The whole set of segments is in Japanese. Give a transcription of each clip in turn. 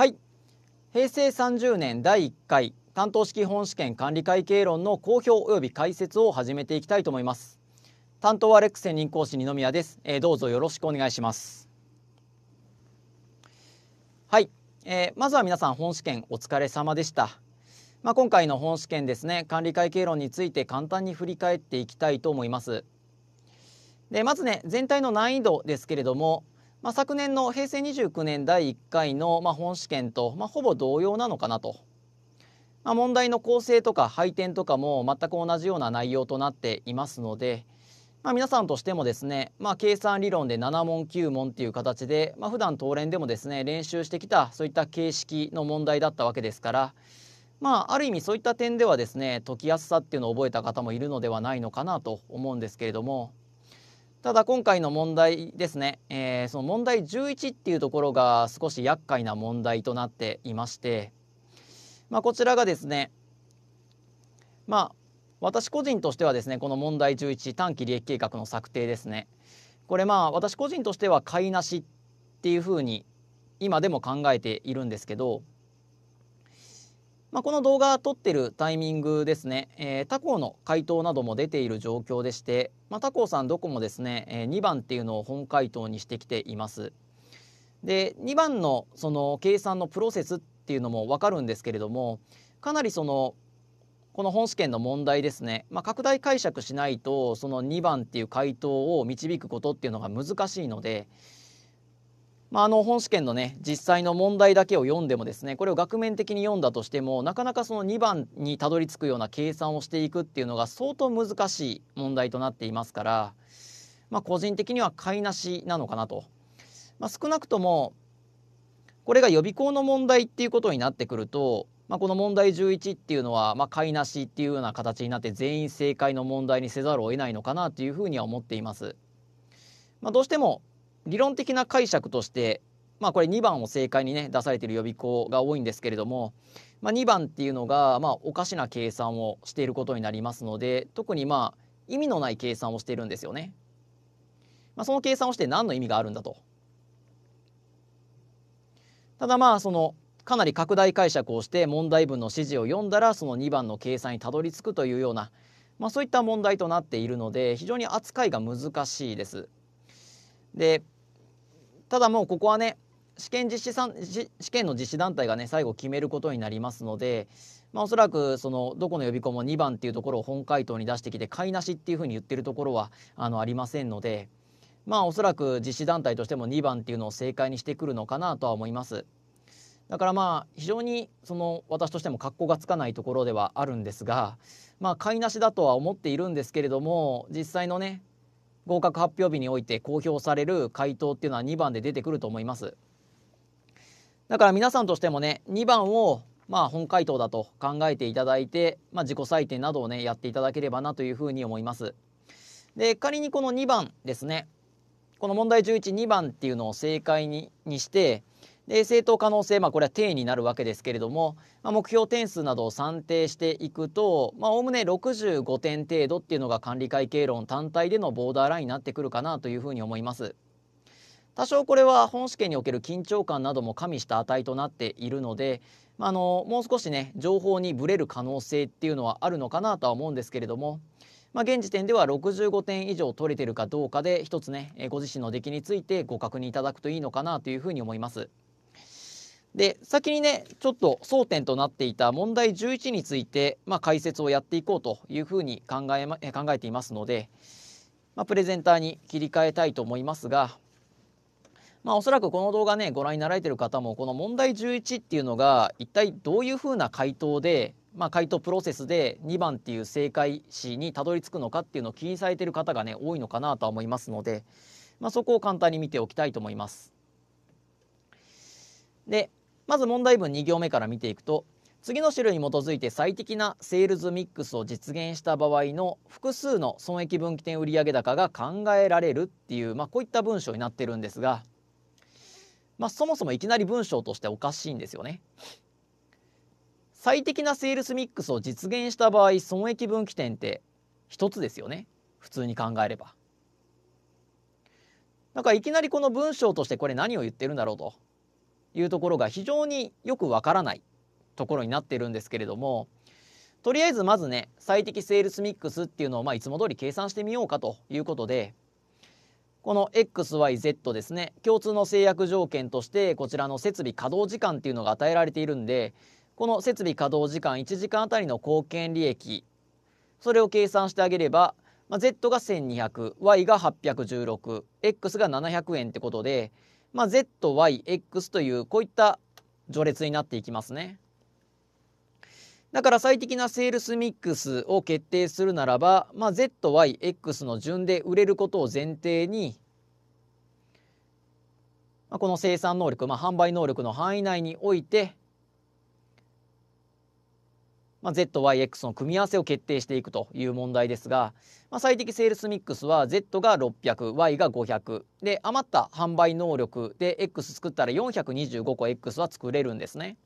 はい平成30年第1回担当式本試験管理会計論の公表及び解説を始めていきたいと思います担当はレック専任講師二宮です、えー、どうぞよろしくお願いしますはい、えー、まずは皆さん本試験お疲れ様でしたまあ、今回の本試験ですね管理会計論について簡単に振り返っていきたいと思います。でまずね全体の難易度ですけれども、まあ、昨年の平成29年第1回の、まあ、本試験と、まあ、ほぼ同様なのかなと、まあ、問題の構成とか配点とかも全く同じような内容となっていますので、まあ、皆さんとしてもですね、まあ、計算理論で7問9問っていう形で、まあ、普段東連でもですね練習してきたそういった形式の問題だったわけですから、まあ、ある意味そういった点ではですね解きやすさっていうのを覚えた方もいるのではないのかなと思うんですけれども。ただ今回の問題ですね、えー、その問題11っていうところが少し厄介な問題となっていまして、まあ、こちらがですねまあ私個人としてはですねこの問題11短期利益計画の策定ですねこれまあ私個人としては買いなしっていうふうに今でも考えているんですけどまあ、この動画撮ってるタイミングですね、えー、他校の回答なども出ている状況でして、まあ、他校さんどこもですね、えー、2番っていうのを本回答にしてきています。で2番のその計算のプロセスっていうのも分かるんですけれどもかなりそのこの本試験の問題ですね、まあ、拡大解釈しないとその2番っていう回答を導くことっていうのが難しいので、まあ、あの本試験のね実際の問題だけを読んでもですねこれを額面的に読んだとしてもなかなかその2番にたどり着くような計算をしていくっていうのが相当難しい問題となっていますから、まあ、個人的には買いなしなのかなと。まあ、少なくともこれが予備校の問題っていうことになってくると、まあ、この問題11っていうのは、まあ、買いなしっていうような形になって全員正解の問題にせざるを得ないのかなというふうには思っています。まあ、どうしても理論的な解釈としてまあこれ2番を正解にね出されている予備校が多いんですけれども、まあ、2番っていうのがまあおかしな計算をしていることになりますので特にまあ意味のない計算をしているんですよね。まあ、その計算をして何の意味があるんだと。ただまあそのかなり拡大解釈をして問題文の指示を読んだらその2番の計算にたどり着くというような、まあ、そういった問題となっているので非常に扱いが難しいです。でただもうここはね試験実施さん試験の実施団体がね最後決めることになりますので、まあ、おそらくそのどこの予備校も2番っていうところを本回答に出してきて買いなしっていうふうに言ってるところはあのありませんので、まあ、おそらく実施団体としても2番っていうのを正解にしてくるのかなとは思います。だからまあ非常にその私としても格好がつかないところではあるんですが、まあ、買いなしだとは思っているんですけれども実際のね合格発表日において公表される回答っていうのは2番で出てくると思いますだから皆さんとしてもね2番をまあ本回答だと考えていただいて、まあ、自己採点などをねやっていただければなというふうに思いますで仮にこの2番ですねこの問題112番っていうのを正解ににしてで正当可能性、まあ、これは定になるわけですけれども、まあ、目標点数などを算定していくとおおむね65点程度っていうのが管理会計論単体でのボーダーラインになってくるかなというふうに思います。多少これは本試験における緊張感なども加味した値となっているので、まあの、のもう少しね情報にぶれる可能性っていうのはあるのかなとは思うんですけれども、まあ、現時点では65点以上取れてるかどうかで一つねご自身の出来についてご確認いただくといいのかなというふうに思います。で先にねちょっと争点となっていた問題11について、まあ、解説をやっていこうというふうに考え,、ま、考えていますので、まあ、プレゼンターに切り替えたいと思いますが、まあ、おそらくこの動画ねご覧になられてる方もこの問題11っていうのが一体どういうふうな回答で、まあ、回答プロセスで2番っていう正解詞にたどり着くのかっていうのを気にされてる方がね多いのかなとは思いますので、まあ、そこを簡単に見ておきたいと思います。でまず問題文2行目から見ていくと次の種類に基づいて最適なセールズミックスを実現した場合の複数の損益分岐点売上高が考えられるっていう、まあ、こういった文章になってるんですが、まあ、そもそもいきなり文章としておかしいんですよね。最適なセールスミックスを実現した場合損益分岐点って1つですよね普通に考えれば。なんかいきなりこの文章としてこれ何を言ってるんだろうというところが非常によくわからないところになっているんですけれどもとりあえずまずね最適セールスミックスっていうのをまあいつも通り計算してみようかということでこの XYZ ですね共通の制約条件としてこちらの設備稼働時間っていうのが与えられているんでこの設備稼働時間1時間あたりの貢献利益それを計算してあげれば、まあ、Z が 1200Y が 816X が700円ってことでまあ、ZYX というこういった序列になっていきますね。だから最適なセールスミックスを決定するならば、まあ、ZYX の順で売れることを前提に、まあ、この生産能力、まあ、販売能力の範囲内においてまあ、ZYX の組み合わせを決定していくという問題ですが、まあ、最適セールスミックスは Z が 600Y が500で余った販売能力で X 作ったら425個 X は作れるんですね。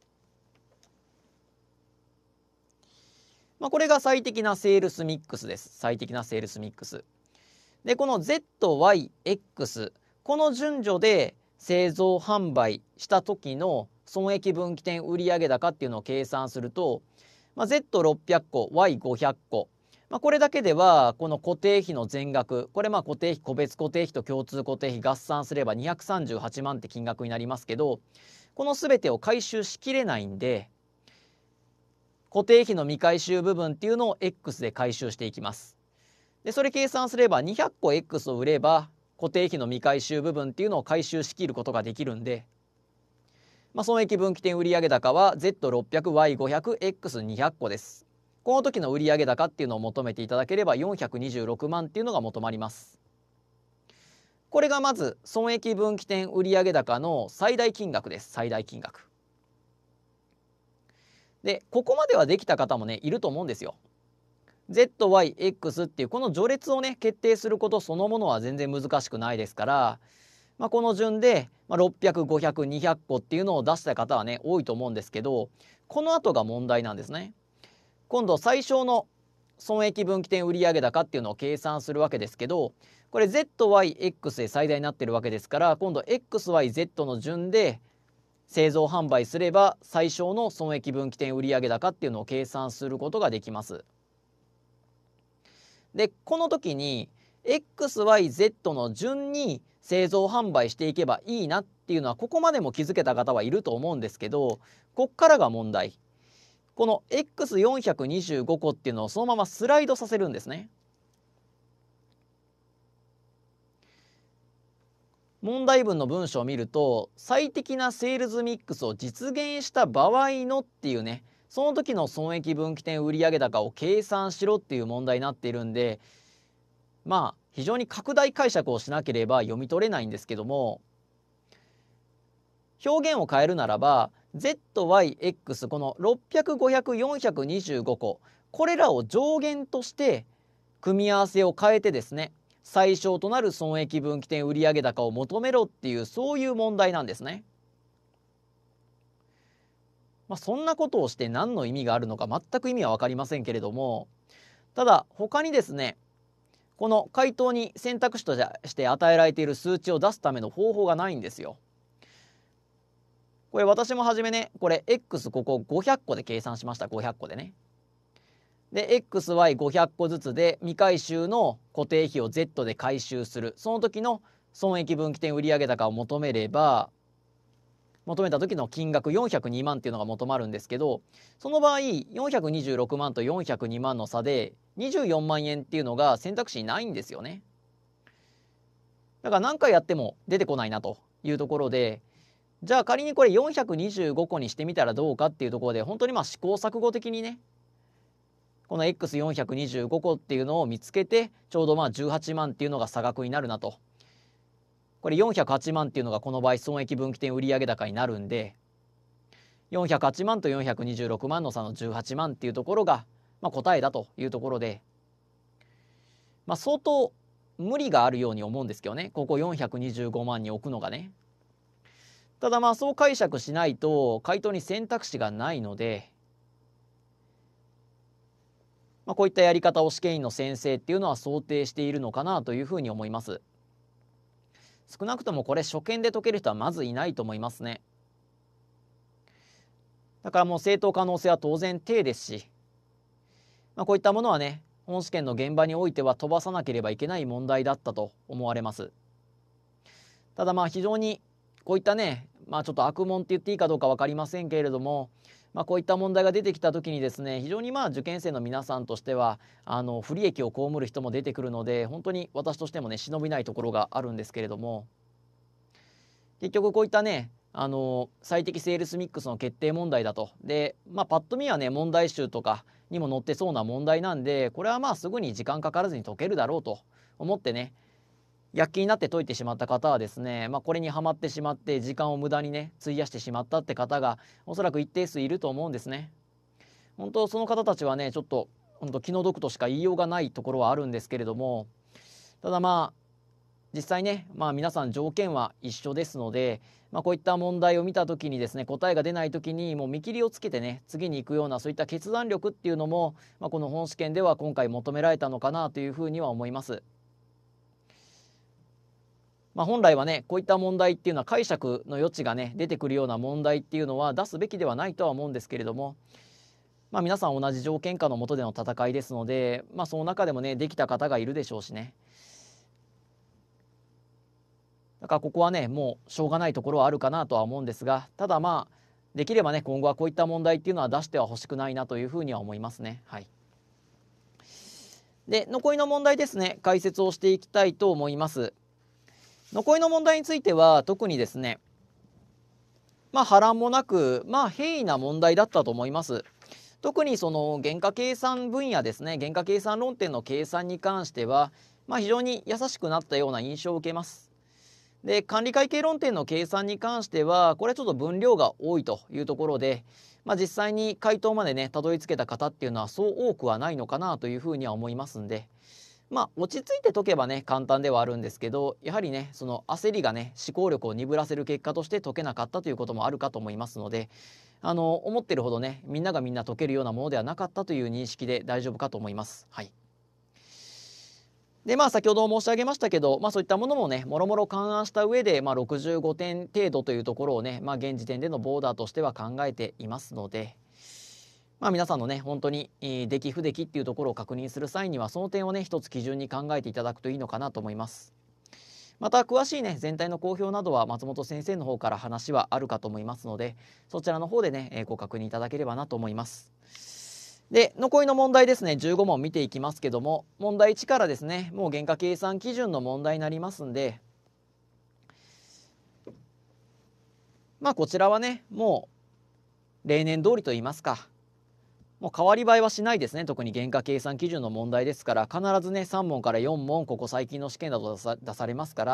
まあ、これが最適なセールスミックスです。最適なセールスミックス。でこの ZYX この順序で製造販売した時の損益分岐点売上高っていうのを計算するとまあ、Z600 個 Y500 個、まあ、これだけではこの固定費の全額これまあ固定費個別固定費と共通固定費合算すれば238万って金額になりますけどこの全てを回収しきれないんで固定費の未回収部分っていうのを X で回収していきます。でそれ計算すれば200個 X を売れば固定費の未回収部分っていうのを回収しきることができるんでまあ、損益分岐点売上高は Z600Y500X200 個です。この時の売上高っていうのを求めていただければ426万っていうのが求まります。これがまず損益分岐点売上高の最大金額です。最大金額。で、ここまではできた方もね、いると思うんですよ。ZYX っていうこの序列をね、決定することそのものは全然難しくないですから、まあ、この順で、まあ、600500,200個っていうのを出した方はね多いと思うんですけどこの後が問題なんですね。今度最小の損益分岐点売上高っていうのを計算するわけですけどこれ ZYX で最大になってるわけですから今度 XYZ の順で製造販売すれば最小の損益分岐点売上高っていうのを計算することができます。でこの時に XYZ の順に製造販売していけばいいなっていうのはここまでも気づけた方はいると思うんですけどこっからが問題この X425 個っていうのをそのままスライドさせるんですね問題文の文章を見ると最適なセールスミックスを実現した場合のっていうねその時の損益分岐点売上高を計算しろっていう問題になっているんでまあ非常に拡大解釈をしなければ読み取れないんですけども表現を変えるならば ZYX この600500425個これらを上限として組み合わせを変えてですね最小となる損益分岐点売上高を求めろっていうそういう問題なんですね。まあ、そんなことをして何の意味があるのか全く意味は分かりませんけれどもただ他にですねこの回答に選択肢として与えられている数値を出すための方法がないんですよ。これ私も初めねこれ x ここ500個で計算しました500個でね。で xy500 個ずつで未回収の固定費を z で回収するその時の損益分岐点売上高を求めれば求めた時の金額402万っていうのが求まるんですけどその場合426万と402万の差で24万円っていうのが選択肢ないんですよね。だから何回やっても出てこないなというところでじゃあ仮にこれ425個にしてみたらどうかっていうところで本当にまあ試行錯誤的にねこの X425 個っていうのを見つけてちょうどまあ18万っていうのが差額になるなとこれ408万っていうのがこの場合損益分岐点売上高になるんで408万と426万の差の18万っていうところがまあ、答えだというところで、まあ、相当無理があるように思うんですけどねここ425万に置くのがね。ただまあそう解釈しないと回答に選択肢がないので、まあ、こういったやり方を試験員の先生っていうのは想定しているのかなというふうに思います。少なくともこれ初見で解ける人はまずいないと思いますね。だからもう正当可能性は当然低ですしまあ、こういったものはね本試験の現場においては飛ばさなければいけない問題だったと思われます。ただまあ非常にこういったね、まあ、ちょっと悪問って言っていいかどうか分かりませんけれども、まあ、こういった問題が出てきた時にですね非常にまあ受験生の皆さんとしてはあの不利益を被る人も出てくるので本当に私としてもね忍びないところがあるんですけれども結局こういったねあの最適セールスミックスの決定問題だとで、まあ、パッと見はね問題集とかにも載ってそうな問題なんでこれはまあすぐに時間かからずに解けるだろうと思ってね躍起になって解いてしまった方はですね、まあ、これにはまってしまって時間を無駄にね費やしてしまったって方がおそらく一定数いると思うんですね。本当その方たちはねちょっと本当気の毒としか言いようがないところはあるんですけれどもただまあ実際ね、まあ、皆さん条件は一緒ですので、まあ、こういった問題を見た時にですね答えが出ない時にもう見切りをつけてね次に行くようなそういった決断力っていうのも、まあ、この本試験では今回求められたのかなというふうには思います。まあ、本来はねこういった問題っていうのは解釈の余地がね出てくるような問題っていうのは出すべきではないとは思うんですけれども、まあ、皆さん同じ条件下のもとでの戦いですので、まあ、その中でもねできた方がいるでしょうしね。だからここはねもうしょうがないところはあるかなとは思うんですがただまあできればね今後はこういった問題っていうのは出しては欲しくないなというふうには思いますね。はい、で残りの問題ですね解説をしていきたいと思います。残りの問題については特にですねまあ波乱もなくまあ平易な問題だったと思います。特にその原価計算分野ですね原価計算論点の計算に関しては、まあ、非常に優しくなったような印象を受けます。で管理会計論点の計算に関してはこれはちょっと分量が多いというところで、まあ、実際に回答までねたどり着けた方っていうのはそう多くはないのかなというふうには思いますんで。まあ、落ち着いて解けばね簡単ではあるんですけどやはりねその焦りがね思考力を鈍らせる結果として解けなかったということもあるかと思いますのであの思ってるほどねみんながみんな解けるようなものではなかったという認識で大丈夫かと思います。はいでまあ先ほど申し上げましたけど、まあ、そういったものもねもろもろ勘案した上で、まあ、65点程度というところをね、まあ、現時点でのボーダーとしては考えていますので。まあ、皆さんのね本当に、えー、出来不出来っていうところを確認する際にはその点をね一つ基準に考えていただくといいのかなと思います。また詳しいね全体の公表などは松本先生の方から話はあるかと思いますのでそちらの方でね、えー、ご確認いただければなと思います。で残りの問題ですね15問見ていきますけども問題1からですねもう原価計算基準の問題になりますんでまあこちらはねもう例年通りと言いますかもう変わり映えはしないですね特に原価計算基準の問題ですから必ずね3問から4問ここ最近の試験だと出されますから、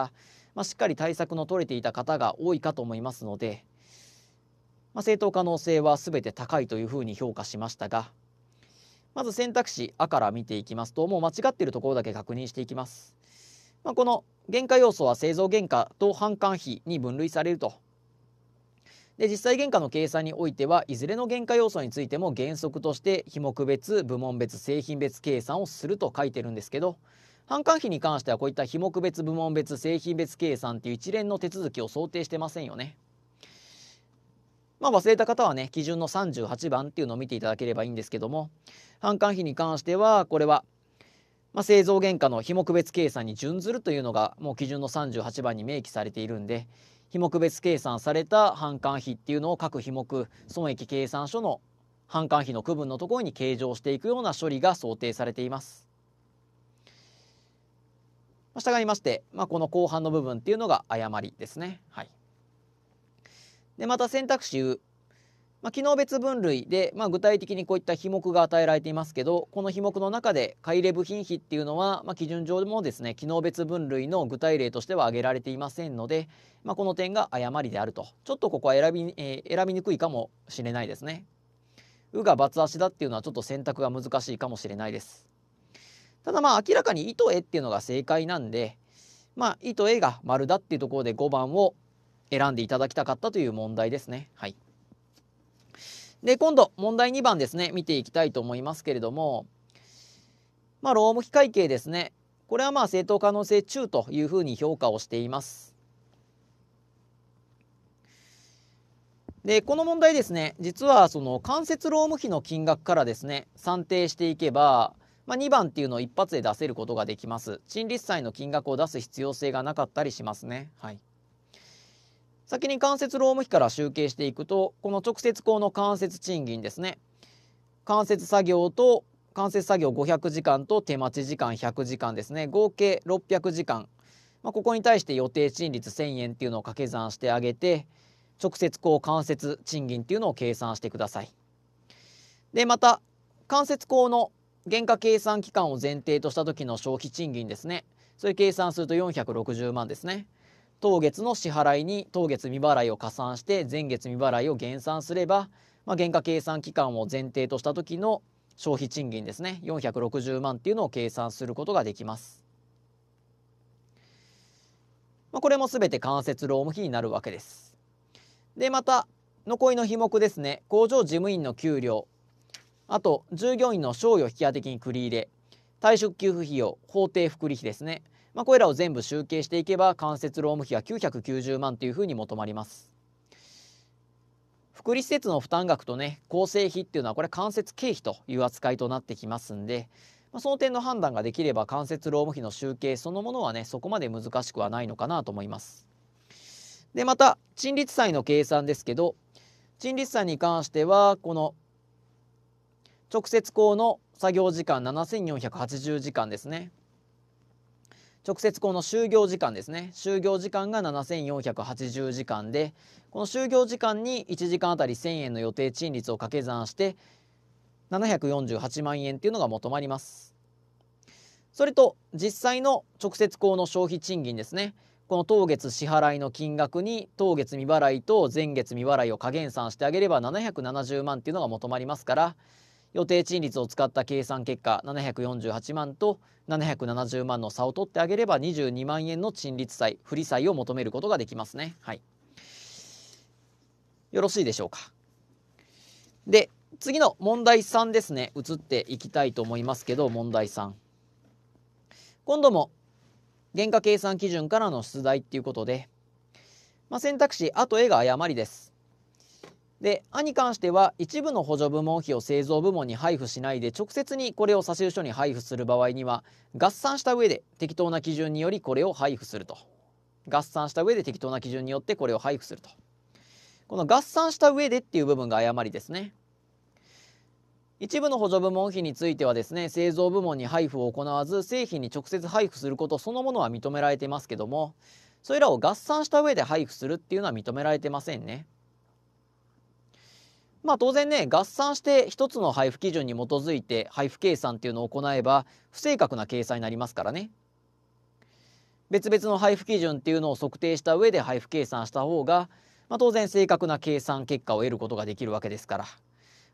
まあ、しっかり対策の取れていた方が多いかと思いますので、まあ、正当可能性はすべて高いというふうに評価しましたがまず選択肢「あ」から見ていきますともう間違ってるところだけ確認していきます。まあ、この原価要素は製造原価と販管費に分類されると。で実際原価の計算においてはいずれの原価要素についても原則として費目別部門別製品別計算をすると書いてるんですけど販管費に関してはこういった費目別部門別製品別計算っていう一連の手続きを想定してませんよね。まあ、忘れた方はね基準の38番っていうのを見ていただければいいんですけども販管費に関してはこれは、まあ、製造原価の非目別計算に準ずるというのがもう基準の38番に明記されているんで非目別計算された販管費っていうのを各非目損益計算書の販管費の区分のところに計上していくような処理が想定されています。従いまして、まあ、この後半の部分っていうのが誤りですね。はいでまた選択肢まあ、機能別分類で、まあ、具体的にこういった費目が与えられていますけどこの費目の中で買い入れ部品費っていうのは、まあ、基準上もですね機能別分類の具体例としては挙げられていませんので、まあ、この点が誤りであるとちょっとここは選び,、えー、選びにくいかもしれないですね。うが罰足だっていうのはちょっと選択が難しいかもしれないです。ただまあ明らかに意図絵っていうのが正解なんで、まあ、意図絵が丸だっていうところで5番を選んでいただきたかったという問題ですね。はい、で今度問題2番ですね見ていきたいと思いますけれども、まあ、労務費会計ですねこれはまあ正当可能性中というふうに評価をしています。でこの問題ですね実はその間接労務費の金額からですね算定していけば、まあ、2番っていうのを一発で出せることができます。賃立債の金額を出す必要性がなかったりしますね。はい、先に間接労務費から集計していくとこの直接項の間接賃金ですね間接作業と間接作業500時間と手待ち時間100時間ですね合計600時間、まあ、ここに対して予定賃率1000円っていうのを掛け算してあげて直接項間接賃金っていうのを計算してください。でまた間接工の原価計算期間を前提とした時の消費賃金ですねそれ計算すると460万ですね。当月の支払いに当月未払いを加算して前月未払いを減算すれば、まあ、原価計算期間を前提とした時の消費賃金ですね460万っていうのを計算することができます。まあ、これも全て間接労務費になるわけです。でまた残りの費目ですね工場事務員の給料あと従業員の賞与引当金繰り入れ退職給付費用法定福利費ですねまあ、これらを全部集計していけば間接労務費は990万というふうに求まります。福利施設の負担額とね構成費っていうのはこれ間接経費という扱いとなってきますんで、まあ、その点の判断ができれば間接労務費の集計そのものはねそこまで難しくはないのかなと思います。でまた陳立債の計算ですけど陳立債に関してはこの直接工の作業時間7480時間ですね直接この就業時間ですね就業時間が7480時間でこの就業時間に1時間あたり1000円の予定賃率を掛け算して748万円っていうのが求まりますそれと実際の直接項の消費賃金ですねこの当月支払いの金額に当月未払いと前月未払いを加減算してあげれば770万っていうのが求まりますから予定賃率を使った計算結果748万と770万の差を取ってあげれば22万円の賃率債不利債を求めることができますね。はい、よろしいでしょうか。で次の問題3ですね移っていきたいと思いますけど問題3。今度も原価計算基準からの出題っていうことで、まあ、選択肢「あと絵が誤り」です。で、あに関しては一部の補助部門費を製造部門に配布しないで直接にこれを差し書に配布する場合には合算した上で適当な基準によりこれを配布すると。合算した上で適当な基準によってこれを配布すると。この合算した上でっていう部分が誤りですね。一部の補助部門費についてはですね製造部門に配布を行わず製品に直接配布することそのものは認められてますけどもそれらを合算した上で配布するっていうのは認められてませんね。まあ当然ね合算して1つの配布基準に基づいて配布計算っていうのを行えば不正確な計算になりますからね。別々の配布基準っていうのを測定した上で配布計算した方が、まあ、当然正確な計算結果を得ることができるわけですから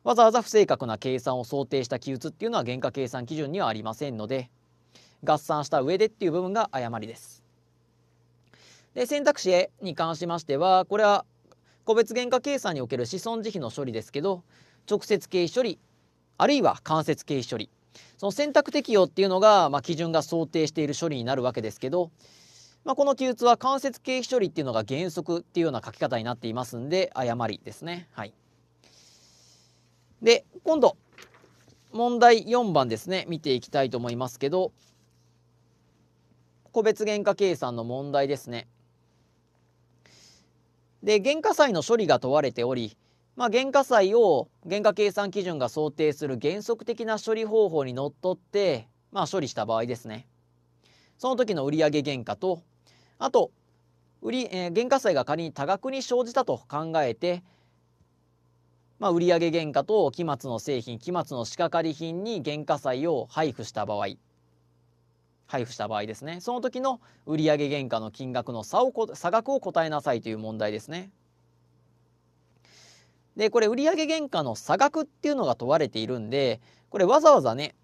わざわざ不正確な計算を想定した記述っていうのは原価計算基準にはありませんので合算した上でっていう部分が誤りです。で選択肢に関しましてはこれは個別原価計算における子孫慈悲の処理ですけど直接経費処理あるいは間接経費処理その選択適用っていうのが、まあ、基準が想定している処理になるわけですけど、まあ、この記述は間接経費処理っていうのが原則っていうような書き方になっていますんで誤りですね。はい、で今度問題4番ですね見ていきたいと思いますけど個別原価計算の問題ですね。で原価債の処理が問われており、まあ、原価債を原価計算基準が想定する原則的な処理方法にのっとって、まあ、処理した場合ですねその時の売上原価とあと売り、えー、原価債が仮に多額に生じたと考えて、まあ、売上原価と期末の製品期末の仕掛かり品に原価債を配布した場合配布した場合ですねその時の売上原価の金額の差を差額を答えなさいという問題ですね。でこれ売上原価の差額っていうのが問われているんでこれわざわざね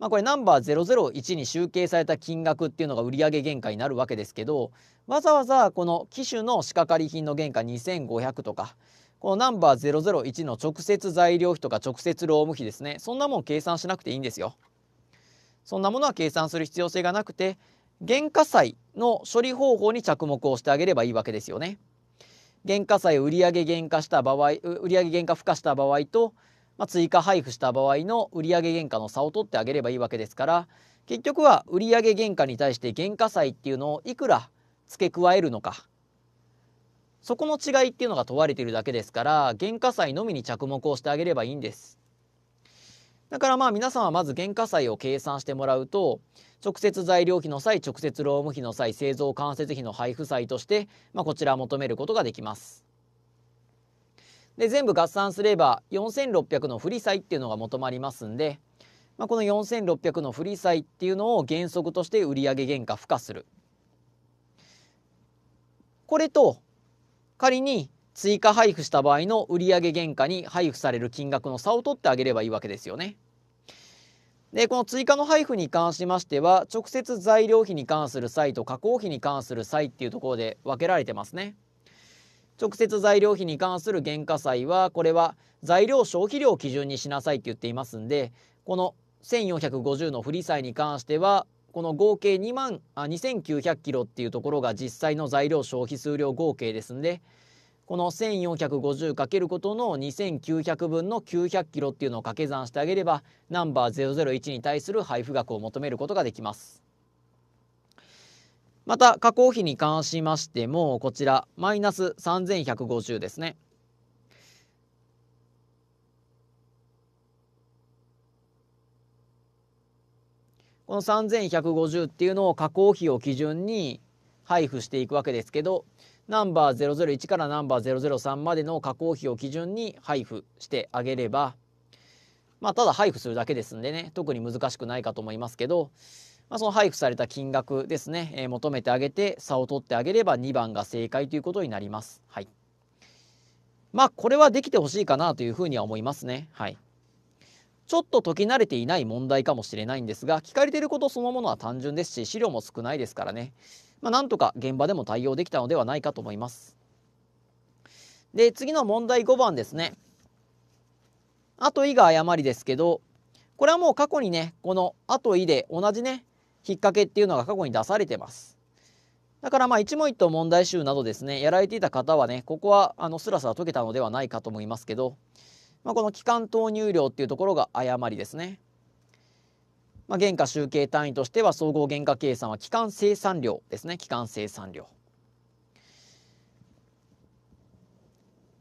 まあ、これナンバー001に集計された金額っていうのが売上原価になるわけですけどわざわざこの機種の仕掛かり品の原価2500とかこのナンバー001の直接材料費とか直接労務費ですねそんなもん計算しなくていいんですよ。そんなものは計算する必要性がなくて原価債の処理方法に着目をしてあげればいいわけですよね。原価債を売上減価した場合売上減価付加した場合と、まあ、追加配布した場合の売上減価の差を取ってあげればいいわけですから結局は売上原価に対して原価債っていうのをいくら付け加えるのかそこの違いっていうのが問われているだけですから原価債のみに着目をしてあげればいいんです。だからまあ皆さんはまず原価債を計算してもらうと直接材料費の際直接労務費の際製造間接費の配布債として、まあ、こちら求めることができます。で全部合算すれば4600の振り債っていうのが求まりますんで、まあ、この4600の振り債っていうのを原則として売上原価付加する。これと仮に追加配布した場合の売上原価に配布される金額の差を取ってあげればいいわけですよね。でこの追加の配布に関しましては直接材料費に関する際と加工費に関する際っていうところで分けられてますね。直接材料費に関する原価債はこれは材料消費量を基準にしなさいって言っていますんでこの1450の不り債に関してはこの合計2万あ2900キロっていうところが実際の材料消費数量合計ですんでこの 1450× ことの2900分の900キロっていうのを掛け算してあげればナンバー001に対する配布額を求めることができます。また加工費に関しましてもこちらマイナス3150ですね。この3150っていうのを加工費を基準に配布していくわけですけどナンバー001からナンバー003までの加工費を基準に配布してあげれば、まあ、ただ配布するだけですんでね特に難しくないかと思いますけど、まあ、その配布された金額ですね、えー、求めてあげて差を取ってあげれば2番が正解ということになります。はい、まあこれはできてほしいかなというふうには思いますね。はい、ちょっと解き慣れていない問題かもしれないんですが聞かれていることそのものは単純ですし資料も少ないですからね。まあ、なんとか現場でも対応できたのではないかと思います。で次の問題5番ですね。あと「い」が誤りですけどこれはもう過去にねこの「あと「い」で同じね引っ掛けっていうのが過去に出されてます。だからまあ一問一答問題集などですねやられていた方はねここはあのスラスラ解けたのではないかと思いますけど、まあ、この期間投入量っていうところが誤りですね。まあ、原価集計単位としては総合原価計算は期間生産量ですね期間生産量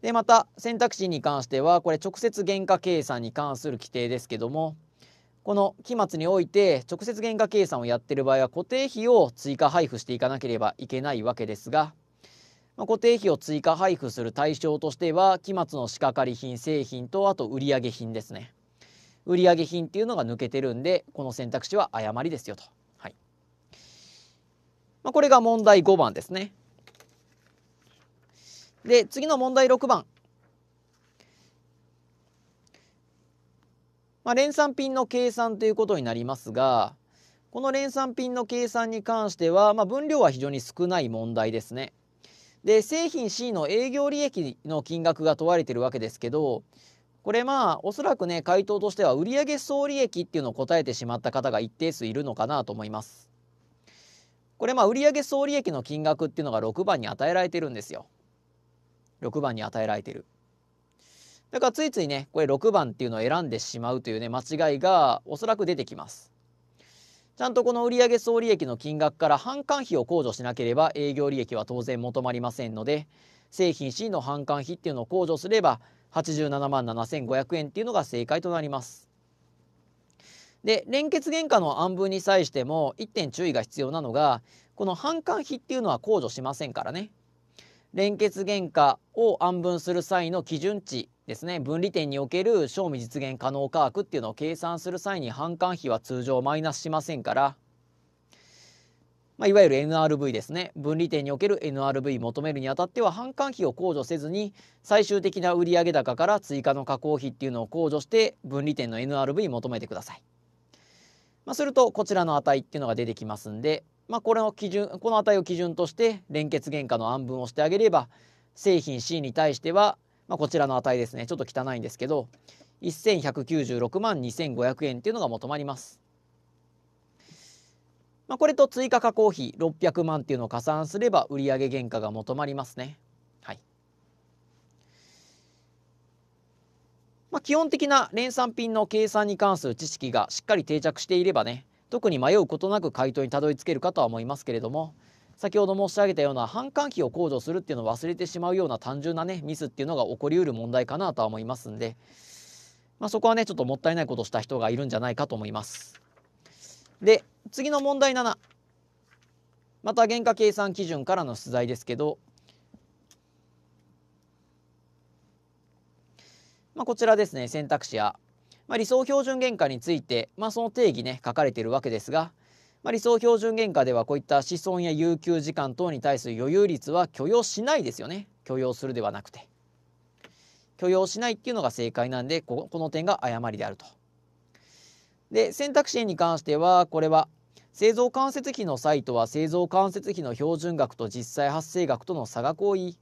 でまた選択肢に関してはこれ直接原価計算に関する規定ですけどもこの期末において直接原価計算をやってる場合は固定費を追加配布していかなければいけないわけですが、まあ、固定費を追加配布する対象としては期末の仕掛かり品製品とあと売上品ですね。売上品っていうのが抜けてるんでこの選択肢は誤りですよと、はいまあ、これが問題5番ですねで次の問題6番、まあ、連産品の計算ということになりますがこの連産品の計算に関しては、まあ、分量は非常に少ない問題ですね。で製品 C の営業利益の金額が問われてるわけですけどこれまあおそらくね回答としては売上総利益っていうのを答えてしまった方が一定数いるのかなと思います。これまあ売上総利益の金額っていうのが6番に与えられてるんですよ。6番に与えられてる。だからついついねこれ6番っていうのを選んでしまうというね間違いがおそらく出てきます。ちゃんとこの売上総利益の金額から販管費を控除しなければ営業利益は当然求まりませんので製品 C の販管費っていうのを控除すれば87万7500円っていうのが正解となります。で連結原価の案分に際しても1点注意が必要なのがこの販管費っていうのは控除しませんからね。連結原価を案分する際の基準値ですね分離点における賞味実現可能価格っていうのを計算する際に販管費は通常マイナスしませんからまあ、いわゆる NRV ですね分離点における NRV 求めるにあたっては販管費を控除せずに最終的な売上高から追加の加工費っていうのを控除して分離点の NRV 求めてください。まあ、するとこちらの値っていうのが出てきますんで、まあ、これの基準この値を基準として連結原価の案分をしてあげれば製品 C に対しては、まあ、こちらの値ですねちょっと汚いんですけど1196万2500円っていうのが求まります。まあ、これと追加加工費600万っていうのを加算すれば売上原価が求まりますね。はいまあ、基本的な連産品の計算に関する知識がしっかり定着していればね特に迷うことなく回答にたどり着けるかとは思いますけれども先ほど申し上げたような販管費を控除するっていうのを忘れてしまうような単純なねミスっていうのが起こりうる問題かなとは思いますんで、まあ、そこはねちょっともったいないことをした人がいるんじゃないかと思います。で次の問題7また原価計算基準からの出題ですけど、まあ、こちらですね選択肢や、まあ、理想標準原価について、まあ、その定義ね書かれているわけですが、まあ、理想標準原価ではこういった子孫や有給時間等に対する余裕率は許容しないですよね許容するではなくて許容しないっていうのが正解なんでここの点が誤りであると。で選択肢に関してはこれは製造間接費のサイトは製造間接費の標準額と実際発生額との差額を言い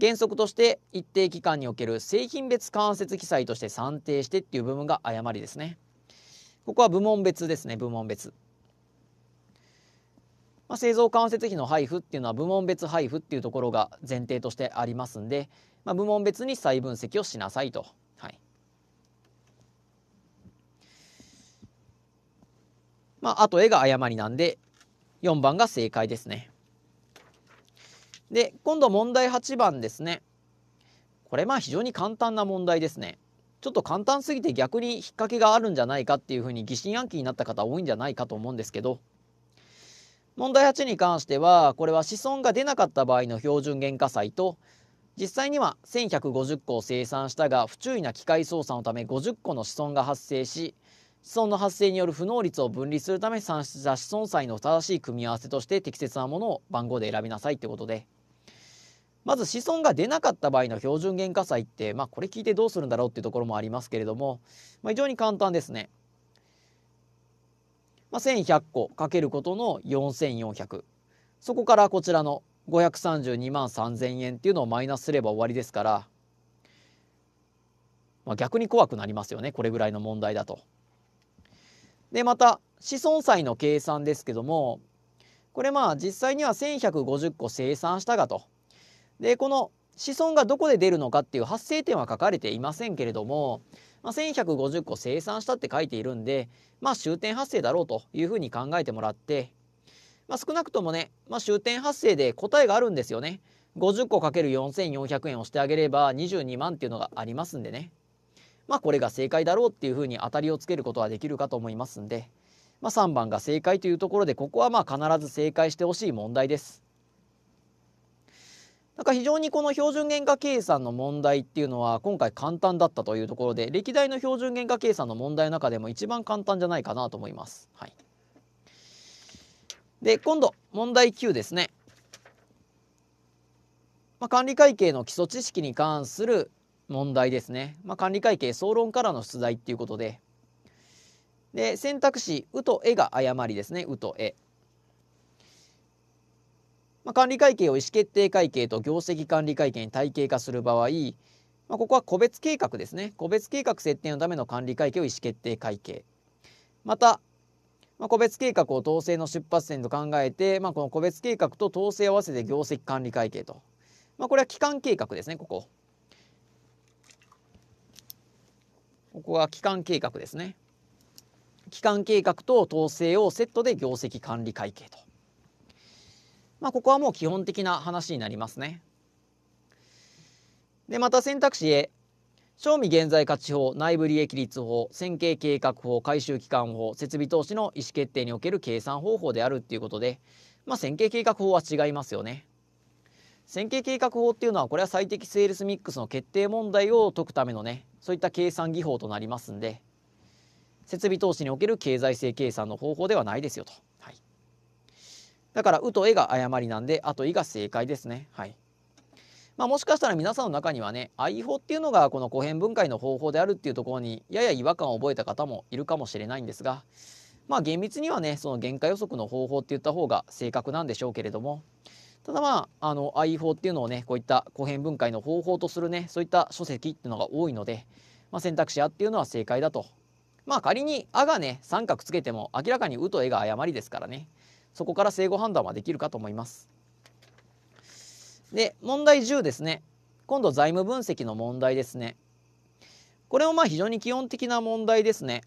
原則として一定期間における製品別間接記載として算定してっていう部分が誤りですね。ここは部門別ですね部門別。まあ、製造間接費の配布っていうのは部門別配布っていうところが前提としてありますんで、まあ、部門別に再分析をしなさいと。まあ、と絵が誤りなんで、4番が正解ですね。で、今度問題8番ですね。これまあ非常に簡単な問題ですね。ちょっと簡単すぎて逆に引っ掛けがあるんじゃないかっていうふうに疑心暗鬼になった方多いんじゃないかと思うんですけど、問題8に関しては、これは子孫が出なかった場合の標準原価債と、実際には1150個を生産したが不注意な機械操作のため50個の子孫が発生し子孫の発生による不能率を分離するため算出した子孫債の正しい組み合わせとして適切なものを番号で選びなさいってことでまず子孫が出なかった場合の標準原価債って、まあ、これ聞いてどうするんだろうっていうところもありますけれども、まあ、非常に簡単ですね。まあ、1100個かけることの4400そこからこちらの532万3000円っていうのをマイナスすれば終わりですから、まあ、逆に怖くなりますよねこれぐらいの問題だと。でまた子孫債の計算ですけどもこれまあ実際には1150個生産したがと。でこの子孫がどこで出るのかっていう発生点は書かれていませんけれども、まあ、1150個生産したって書いているんで、まあ、終点発生だろうというふうに考えてもらって、まあ、少なくともね、まあ、終点発生で答えがあるんですよね。50個 ×4400 円をしてあげれば22万っていうのがありますんでね。まあ、これが正解だろうっていうふうに当たりをつけることはできるかと思いますんで、まあ、3番が正解というところでここはまあ必ず正解してほしい問題です。なんか非常にこの標準原価計算の問題っていうのは今回簡単だったというところで歴代の標準原価計算の問題の中でも一番簡単じゃないかなと思います。はい、で今度問題9ですね。まあ、管理会計の基礎知識に関する問題ですね、まあ、管理会計総論からの出題っていうことでで選択肢「う」と「え」が誤りですね「う」と「え」まあ、管理会計を意思決定会計と業績管理会計に体系化する場合、まあ、ここは個別計画ですね個別計画設定のための管理会計を意思決定会計また、まあ、個別計画を統制の出発点と考えて、まあ、この個別計画と統制を合わせて業績管理会計と、まあ、これは期間計画ですねここ。ここは期間計画ですね期間計画と統制をセットで業績管理会計とまあここはもう基本的な話になりますねでまた選択肢へ賞味現在価値法内部利益率法選形計画法回収期間法設備投資の意思決定における計算方法であるっていうことでまあ選計計画法は違いますよね選形計画法っていうのはこれは最適セールスミックスの決定問題を解くためのねそういった計算技法となりますんで設備投資における経済性計算の方法ではないですよと、はい、だから「う」と「え」が誤りなんで「あ」と「い」が正解ですねはいまあ、もしかしたら皆さんの中にはね i 法っていうのがこの古変分解の方法であるっていうところにやや違和感を覚えた方もいるかもしれないんですがまあ厳密にはねその限界予測の方法って言った方が正確なんでしょうけれどもただまあ、あの、IE っていうのをね、こういった後編分解の方法とするね、そういった書籍っていうのが多いので、まあ、選択肢あっていうのは正解だと。まあ仮に「あ」がね三角つけても明らかに「う」と「え」が誤りですからねそこから正誤判断はできるかと思います。で問題10ですね今度財務分析の問題ですねこれもまあ非常に基本的な問題ですね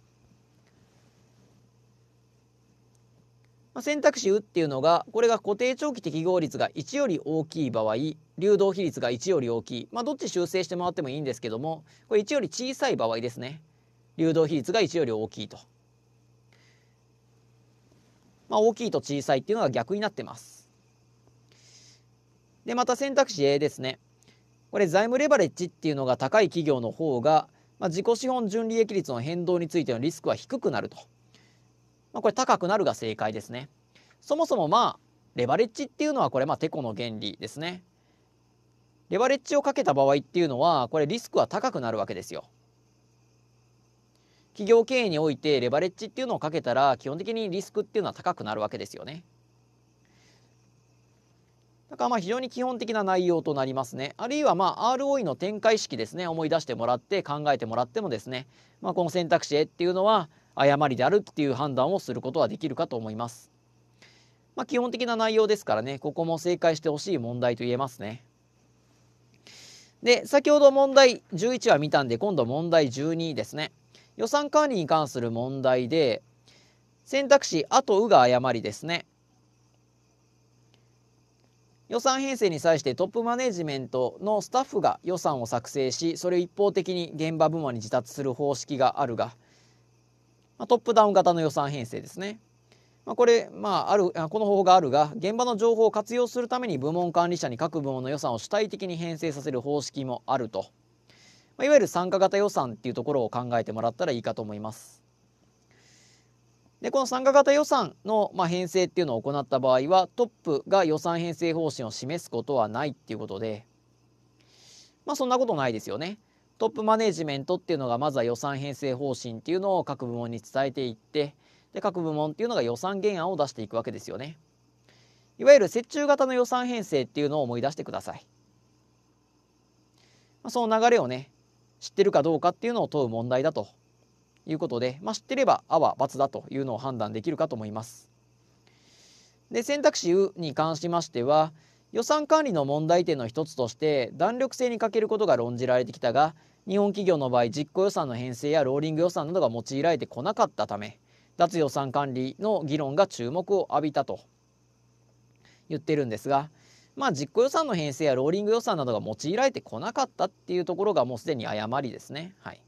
まあ、選択肢「う」っていうのがこれが固定長期適合率が1より大きい場合流動比率が1より大きい、まあ、どっち修正してもらってもいいんですけどもこれ1より小さい場合ですね流動比率が1より大きいと、まあ、大きいと小さいっていうのが逆になってますでまた選択肢 A ですねこれ財務レバレッジっていうのが高い企業の方が、まあ、自己資本純利益率の変動についてのリスクは低くなるとまあ、これ高くなるが正解ですね。そもそもまあレバレッジっていうのはこれまあテコの原理ですね。レバレッジをかけた場合っていうのはこれリスクは高くなるわけですよ。企業経営においてレバレッジっていうのをかけたら基本的にリスクっていうのは高くなるわけですよね。だからまあ非常に基本的な内容となりますね。あるいはまあ ROE の展開式ですね思い出してもらって考えてもらってもですね、まあ、この選択肢 A っていうのは誤りであるっていう判断をすることはできるかと思います。まあ、基本的な内容ですからね、ここも正解してほしい問題と言えますね。で、先ほど問題11は見たんで、今度問題12ですね。予算管理に関する問題で、選択肢、あとうが誤りですね。予算編成に際してトップマネジメントのスタッフが予算を作成しそれを一方的に現場部門に自達する方式があるがまトップダウン型の予算編成ですね。まあ、これ、まあ、あるこの方法があるが現場の情報を活用するために部門管理者に各部門の予算を主体的に編成させる方式もあると、まあ、いわゆる参加型予算っていうところを考えてもらったらいいかと思います。でこの参加型予算の、まあ、編成っていうのを行った場合はトップが予算編成方針を示すことはないっていうことで、まあ、そんなことないですよね。トップマネジメントっていうのがまずは予算編成方針っていうのを各部門に伝えていってで各部門っていうのが予算原案を出していくわけですよね。いわゆる折衷型の予算編成っていうのを思い出してください。まあ、その流れをね知ってるかどうかっていうのを問う問題だということで、まあ、知ってれば「あ」は「×」だというのを判断できるかと思います。で選択肢「う」に関しましては予算管理の問題点の一つとして弾力性に欠けることが論じられてきたが日本企業の場合実行予算の編成やローリング予算などが用いられてこなかったため脱予算管理の議論が注目を浴びたと言ってるんですが、まあ、実行予算の編成やローリング予算などが用いられてこなかったっていうところがもうすでに誤りですね。はい、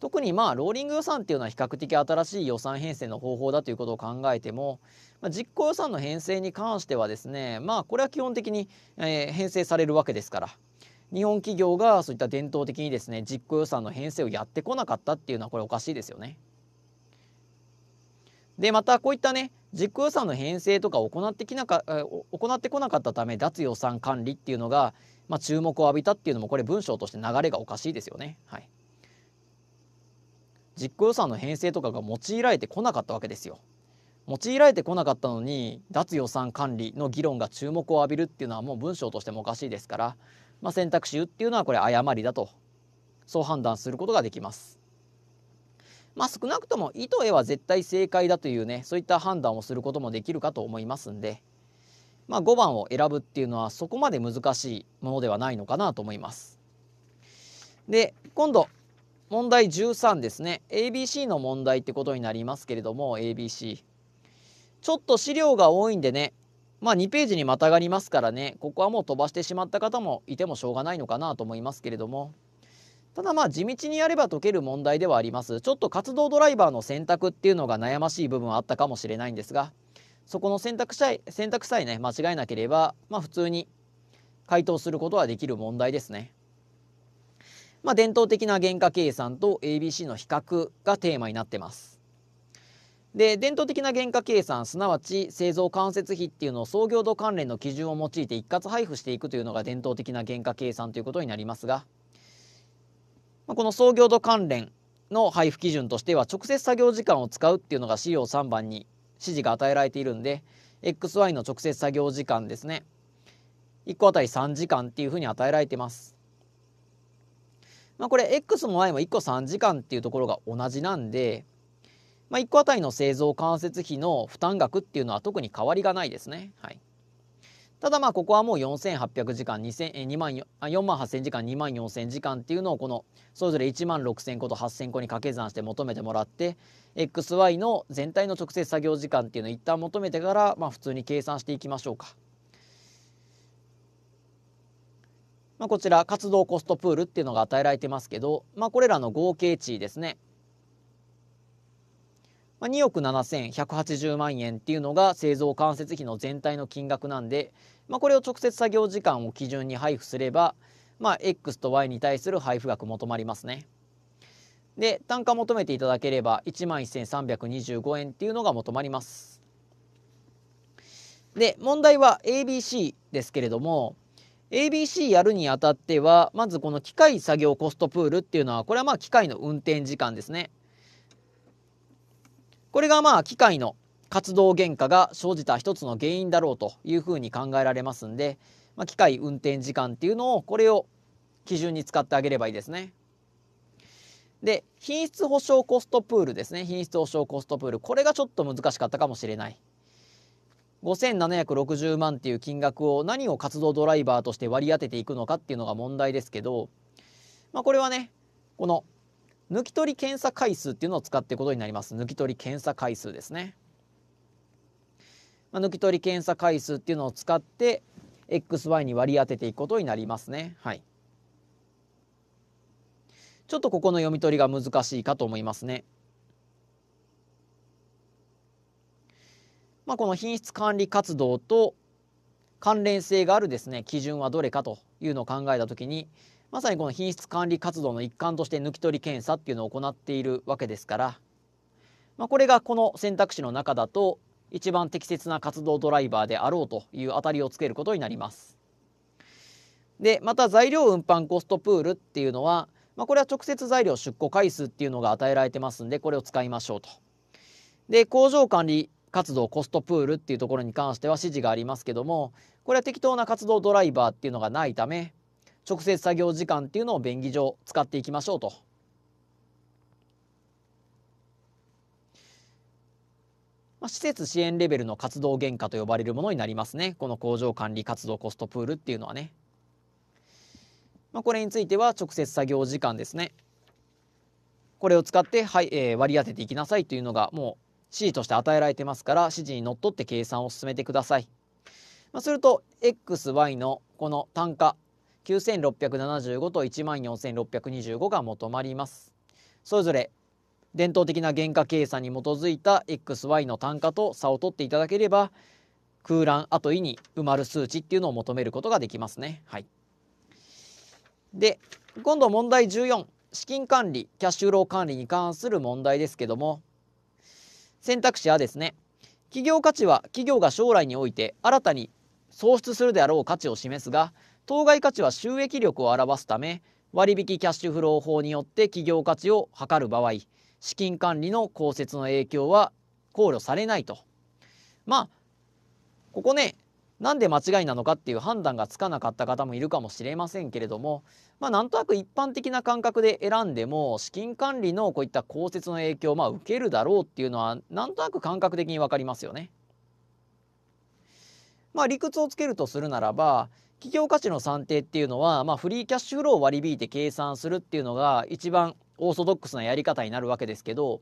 特にまあローリング予算っていうのは比較的新しい予算編成の方法だということを考えても、まあ、実行予算の編成に関してはですねまあこれは基本的に、えー、編成されるわけですから日本企業がそういった伝統的にですね実行予算の編成をやってこなかったっていうのはこれおかしいですよね。でまたこういったね実行予算の編成とか行ってきなか行ってこなかったため脱予算管理っていうのが、まあ、注目を浴びたっていうのもこれ文章として流れがおかしいですよね。はい実行予算の編成とかが用いられてこなかったわけですよ。用いられてこなかったのに脱予算管理の議論が注目を浴びるっていうのはもう文章としてもおかしいですから、まあ、選択肢っていうのはこれ誤りだとそう判断することができます。まあ、少なくとも「意図へは絶対正解だというねそういった判断をすることもできるかと思いますんで、まあ、5番を選ぶっていうのはそこまで難しいものではないのかなと思います。で今度問題13ですね ABC の問題ってことになりますけれども ABC ちょっと資料が多いんでねまあ2ページにまたがりますからねここはもう飛ばしてしまった方もいてもしょうがないのかなと思いますけれどもただまあ地道にやれば解ける問題ではありますちょっと活動ドライバーの選択っていうのが悩ましい部分はあったかもしれないんですがそこの選択さえ選択さえね間違えなければまあ普通に回答することはできる問題ですね。まあ、伝統的な原価計算と ABC の比較がテーマになってます。で伝統的な原価計算すなわち製造間接費っていうのを創業度関連の基準を用いて一括配布していくというのが伝統的な原価計算ということになりますが、まあ、この創業度関連の配布基準としては直接作業時間を使うっていうのが資料3番に指示が与えられているんで XY の直接作業時間ですね1個あたり3時間っていうふうに与えられてます。まあ、これ x も y も1個3時間っていうところが同じなんで、まあ、1個あたりの製造間接費の負担額っていうのは特に変わりがないですね。はい、ただまあここはもう4800時間4万8000時間2万4000時間っていうのをこのそれぞれ1万6000個と8000個に掛け算して求めてもらって XY の全体の直接作業時間っていうのを一旦求めてからまあ普通に計算していきましょうか。まあ、こちら活動コストプールっていうのが与えられてますけど、まあ、これらの合計値ですね、まあ、2億7180万円っていうのが製造間接費の全体の金額なんで、まあ、これを直接作業時間を基準に配布すれば、まあ、X と Y に対する配布額求まりますね。で単価求めていただければ1万1325円っていうのが求まります。で問題は ABC ですけれども ABC やるにあたってはまずこの機械作業コストプールっていうのはこれはまあ機械の運転時間ですね。これがまあ機械の活動原価が生じた一つの原因だろうというふうに考えられますんで、まあ、機械運転時間っていうのをこれを基準に使ってあげればいいですね。で品質保証コストプールですね品質保証コストプールこれがちょっと難しかったかもしれない。5760万っていう金額を何を活動ドライバーとして割り当てていくのかっていうのが問題ですけど、まあ、これはねこの抜き取り検査回数っていうのを使っていくことになります抜き取り検査回数ですね、まあ、抜き取り検査回数っていうのを使って XY に割り当てていくことになりますねはいちょっとここの読み取りが難しいかと思いますねまあ、この品質管理活動と関連性があるですね基準はどれかというのを考えた時にまさにこの品質管理活動の一環として抜き取り検査っていうのを行っているわけですから、まあ、これがこの選択肢の中だと一番適切な活動ドライバーであろうという当たりをつけることになります。でまた材料運搬コストプールっていうのは、まあ、これは直接材料出庫回数っていうのが与えられてますんでこれを使いましょうと。で工場管理活動コストプールっていうところに関しては指示がありますけどもこれは適当な活動ドライバーっていうのがないため直接作業時間っていうのを便宜上使っていきましょうと。まあ、施設支援レベルの活動原価と呼ばれるものになりますねこの工場管理活動コストプールっていうのはね。まあ、これについては直接作業時間ですね。これを使って、はいえー、割り当てていきなさいというのがもう指示として与えられてますから指示にのっとって計算を進めてください。まあ、すると xy のこの単価9675と14625が求まります。それぞれ伝統的な原価計算に基づいた xy の単価と差を取っていただければ空欄あと「い」に埋まる数値っていうのを求めることができますね。はい、で今度問題14資金管理キャッシュフロー管理に関する問題ですけども選択肢はですね企業価値は企業が将来において新たに創出するであろう価値を示すが当該価値は収益力を表すため割引キャッシュフロー法によって企業価値を測る場合資金管理の公設の影響は考慮されないとまあここねなんで間違いなのかっていう判断がつかなかった方もいるかもしれませんけれども、まあ、なんとなく一般的な感覚で選んでも資金管理のこういった公設の影響をまあ受けるだろうっていうのはなんとなく感覚的に分かりますよね。まあ、理屈をつけるとするならば企業価値の算定っていうのは、まあ、フリーキャッシュフローを割り引いて計算するっていうのが一番オーソドックスなやり方になるわけですけど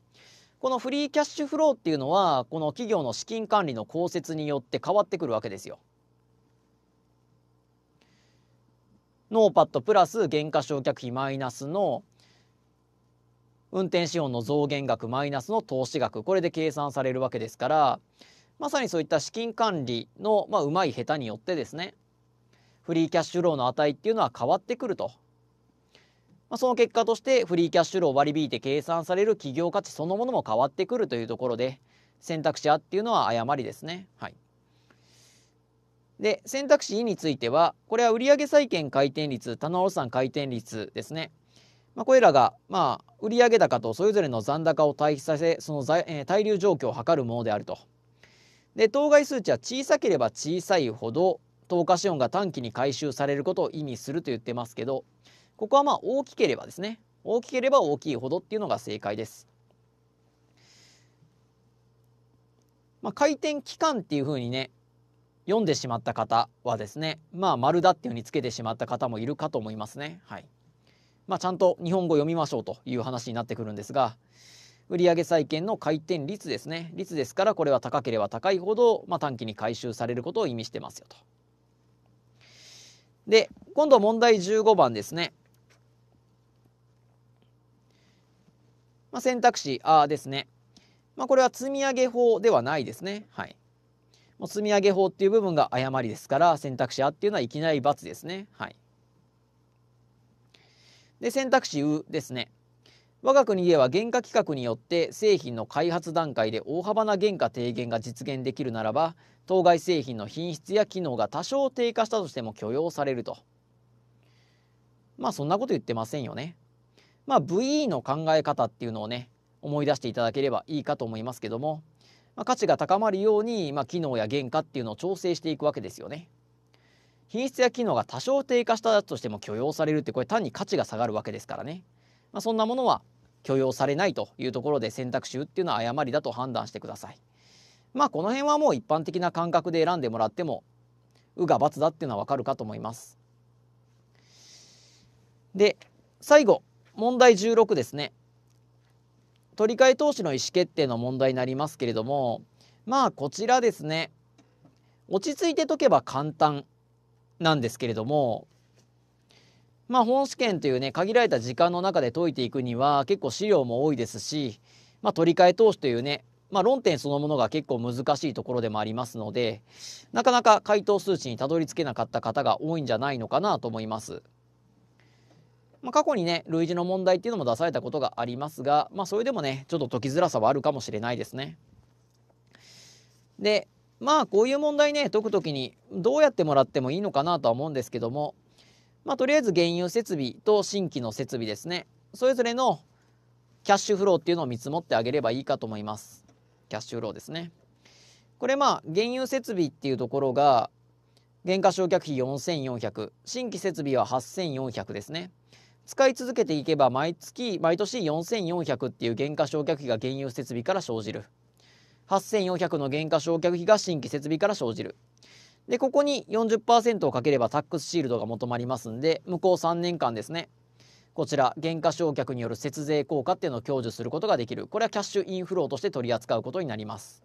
このフリーキャッシュフローっていうのはこの企業の資金管理の公設によって変わってくるわけですよ。ノーパッドプラス減価償却費マイナスの運転資本の増減額マイナスの投資額これで計算されるわけですからまさにそういった資金管理の、まあ、うまい下手によってですねフリーキャッシュローの値っていうのは変わってくると、まあ、その結果としてフリーキャッシュロー割り引いて計算される企業価値そのものも変わってくるというところで選択肢あっていうのは誤りですね。はいで選択肢 E についてはこれは売上債権回転率棚卸算回転率ですね、まあ、これらが、まあ、売上高とそれぞれの残高を対比させその在、えー、対流状況を測るものであるとで当該数値は小さければ小さいほど透過資本が短期に回収されることを意味すると言ってますけどここはまあ大きければですね大きければ大きいほどっていうのが正解です。まあ、回転期間っていうふうにね読んでしまった方はですねまあ丸だっていうふうにつけてしまった方もいるかと思いますね。はいまあ、ちゃんと日本語読みましょうという話になってくるんですが売上債券の回転率ですね率ですからこれは高ければ高いほど、まあ、短期に回収されることを意味してますよと。で今度問題15番ですね。まあ、選択肢あですね。まあ、これは積み上げ法ではないですね。はい。もう積み上げ法っていう部分が誤りですから選択肢あっていうのはいきなり×ですね。はい、で選択肢うですね。我が国では原価規格によって製品の開発段階で大幅な原価低減が実現できるならば当該製品の品質や機能が多少低下したとしても許容されるとまあそんなこと言ってませんよねまあ VE の考え方っていうのをね思い出していただければいいかと思いますけどもまあ、価値が高まるように、まあ、機能や原価っていうのを調整していくわけですよね。品質や機能が多少低下したとしても許容されるってこれ単に価値が下がるわけですからね、まあ、そんなものは許容されないというところで選択肢っていうのは誤りだと判断してください。まあこの辺はもう一般的な感覚で選んでもらっても「う」が「×」だっていうのはわかるかと思います。で最後問題16ですね。取り替え投資の意思決定の問題になりますけれどもまあこちらですね落ち着いて解けば簡単なんですけれどもまあ本試験というね限られた時間の中で解いていくには結構資料も多いですし、まあ、取り替え投資というねまあ、論点そのものが結構難しいところでもありますのでなかなか回答数値にたどり着けなかった方が多いんじゃないのかなと思います。まあ、過去にね類似の問題っていうのも出されたことがありますが、まあ、それでもねちょっと解きづらさはあるかもしれないですね。でまあこういう問題ね解く時にどうやってもらってもいいのかなとは思うんですけども、まあ、とりあえず原油設備と新規の設備ですねそれぞれのキャッシュフローっていうのを見積もってあげればいいかと思います。キャッシュフローですね。これまあ原油設備っていうところが原価償却費4400新規設備は8400ですね。使い続けていけば毎月毎年4400っていう減価償却費が原油設備から生じる8400の減価償却費が新規設備から生じるでここに40%をかければタックスシールドが求まりますんで向こう3年間ですねこちら減価償却による節税効果っていうのを享受することができるこれはキャッシュインフローとして取り扱うことになります、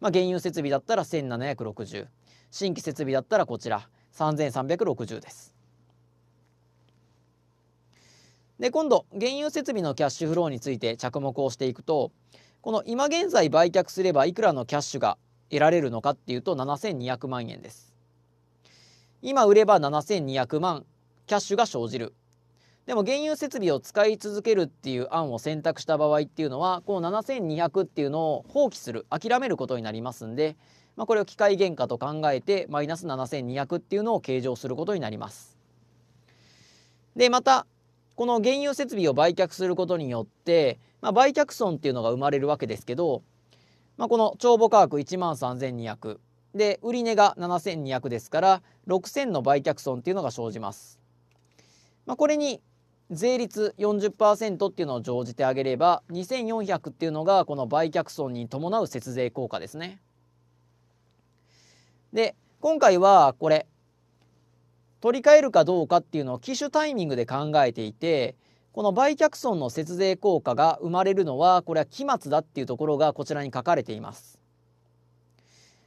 まあ、原油設備だったら1760新規設備だったらこちら3360ですで今度原油設備のキャッシュフローについて着目をしていくとこの今現在売却すればいくらのキャッシュが得られるのかっていうと7200万円です。今売れば7200万キャッシュが生じる。でも原油設備を使い続けるっていう案を選択した場合っていうのはこの7200っていうのを放棄する諦めることになりますんで、まあ、これを機械原価と考えてマイナス7200っていうのを計上することになります。でまたこの原油設備を売却することによって、まあ、売却損っていうのが生まれるわけですけど、まあ、この帳簿価格1万3200で売値が7200ですから6000の売却損っていうのが生じます。まあ、これに税率40%っていうのを乗じてあげれば2400っていうのがこの売却損に伴う節税効果ですね。で今回はこれ取り替えるかどうかっていうのを機種タイミングで考えていてこの売却損の節税効果が生まれるのはこれは期末だっていうところがこちらに書かれています。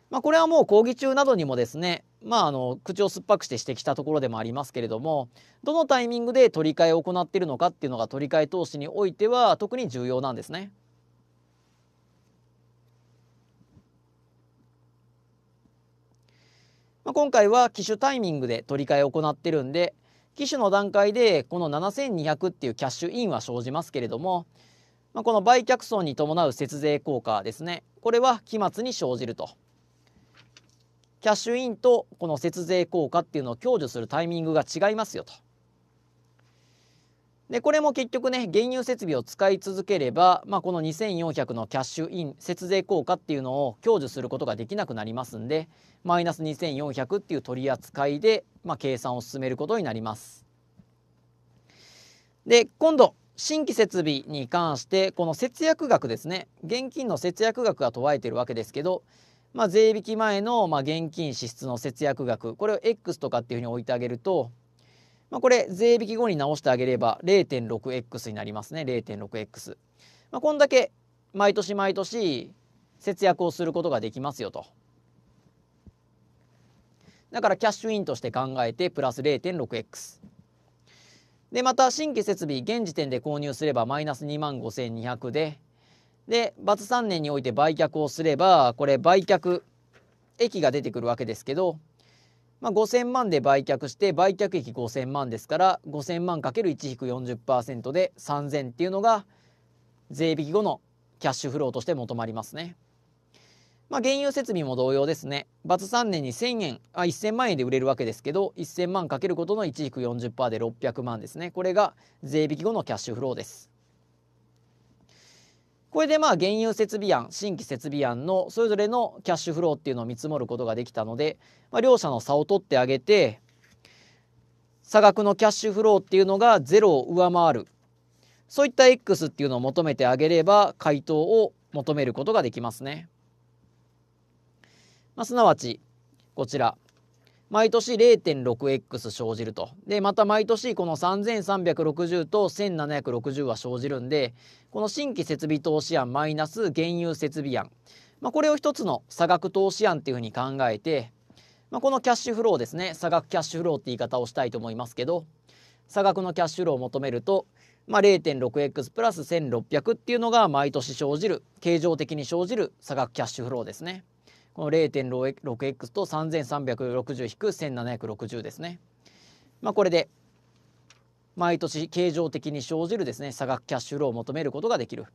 まあ、これはもう講義中などにもですね、まあ、あの口を酸っぱくしてしてきたところでもありますけれどもどのタイミングで取り替えを行っているのかっていうのが取り替え投資においては特に重要なんですね。まあ、今回は機種タイミングで取り替えを行ってるんで機種の段階でこの7200っていうキャッシュインは生じますけれども、まあ、この売却損に伴う節税効果ですねこれは期末に生じると。キャッシュインとこの節税効果っていうのを享受するタイミングが違いますよと。でこれも結局ね原油設備を使い続ければ、まあ、この2400のキャッシュイン節税効果っていうのを享受することができなくなりますんでマイナス2400っていう取り扱いで、まあ、計算を進めることになります。で今度新規設備に関してこの節約額ですね現金の節約額が問われているわけですけど、まあ、税引き前のま現金支出の節約額これを X とかっていうふうに置いてあげるとまあ、これ税引き後に直してあげれば 0.6x になりますね 0.6x。まあ、こんだけ毎年毎年節約をすることができますよと。だからキャッシュインとして考えてプラス 0.6x。でまた新規設備現時点で購入すればマイナス2万5200ででバツ3年において売却をすればこれ売却益が出てくるわけですけどまあ、5000万で売却して売却益5000万ですから5000万 ×1 引く40%で3000っていうのが税引き後のキャッシュフローとして求まりますね。まあ、原油設備も同様ですね。バツ3年に1000円、あ、1000万円で売れるわけですけど、1000万かけることの1引く40%で600万ですね。これが税引き後のキャッシュフローです。これでまあ原油設備案新規設備案のそれぞれのキャッシュフローっていうのを見積もることができたので、まあ、両者の差を取ってあげて差額のキャッシュフローっていうのが0を上回るそういった X っていうのを求めてあげれば回答を求めることができますね。まあ、すなわちこちら毎年 0.6x 生じると。で、また毎年この3360と1760は生じるんで、この新規設備投資案マイナス原油設備案。まあ、これを一つの差額投資案っていうふうに考えて、まあ、このキャッシュフローですね。差額キャッシュフローって言い方をしたいと思いますけど、差額のキャッシュフローを求めると、まあ、0.6x プラス1600っていうのが毎年生じる、形状的に生じる差額キャッシュフローですね。この 0.6x と3360-1760ですね。まあ、これで毎年形状的に生じるですね差額キャッシュローを求めることができる。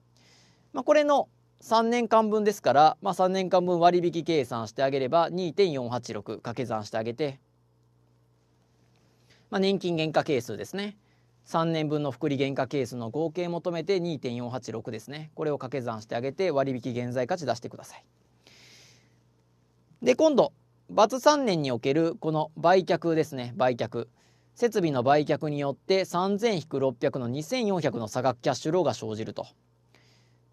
まあ、これの3年間分ですから、まあ、3年間分割引計算してあげれば2.486掛け算してあげて、まあ、年金減価係数ですね3年分の福利減価係数の合計求めて2.486ですねこれを掛け算してあげて割引現在価値出してください。で今度バツ3年におけるこの売却ですね売却設備の売却によって3000-600の2400の差額キャッシュローが生じると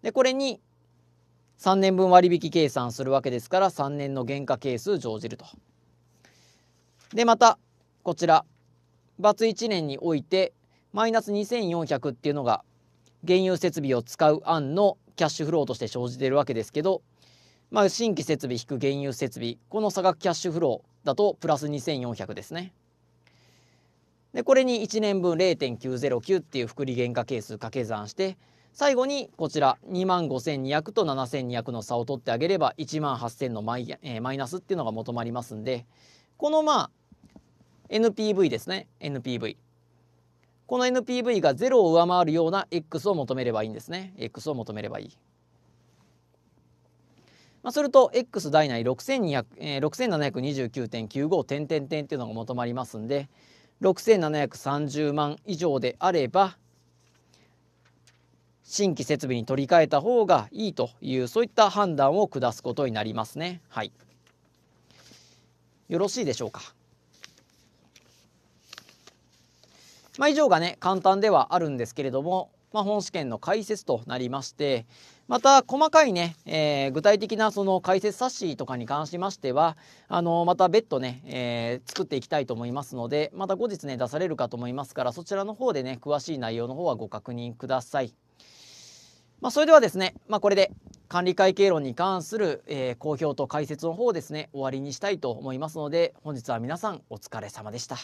でこれに3年分割引計算するわけですから3年の原価係数乗じるとでまたこちらバツ1年においてマイナス2400っていうのが原油設備を使う案のキャッシュフローとして生じているわけですけどまあ、新規設備引く原油設備この差額キャッシュフローだとプラス2400ですね。でこれに1年分0.909っていう複利原価係数掛け算して最後にこちら2万5200と7200の差を取ってあげれば1万8000のマイ,、えー、マイナスっていうのが求まりますんでこのまあ NPV ですね NPV この NPV が0を上回るような X を求めればいいんですね X を求めればいい。まあ、すると x 代内6729.95、点点点っていうのが求まりますんで6730万以上であれば新規設備に取り替えた方がいいというそういった判断を下すことになりますね。はい、よろしいでしょうか。まあ、以上がね簡単ではあるんですけれどもまあ、本試験の解説となりまして、また細かいね、えー、具体的なその解説冊子とかに関しましてはあのまた別途ね、えー、作っていきたいと思いますのでまた後日ね出されるかと思いますからそちらの方でね詳しい内容の方はご確認ください。まあ、それではですね、まあ、これで管理会計論に関する、えー、公表と解説の方をですね終わりにしたいと思いますので本日は皆さんお疲れ様でした。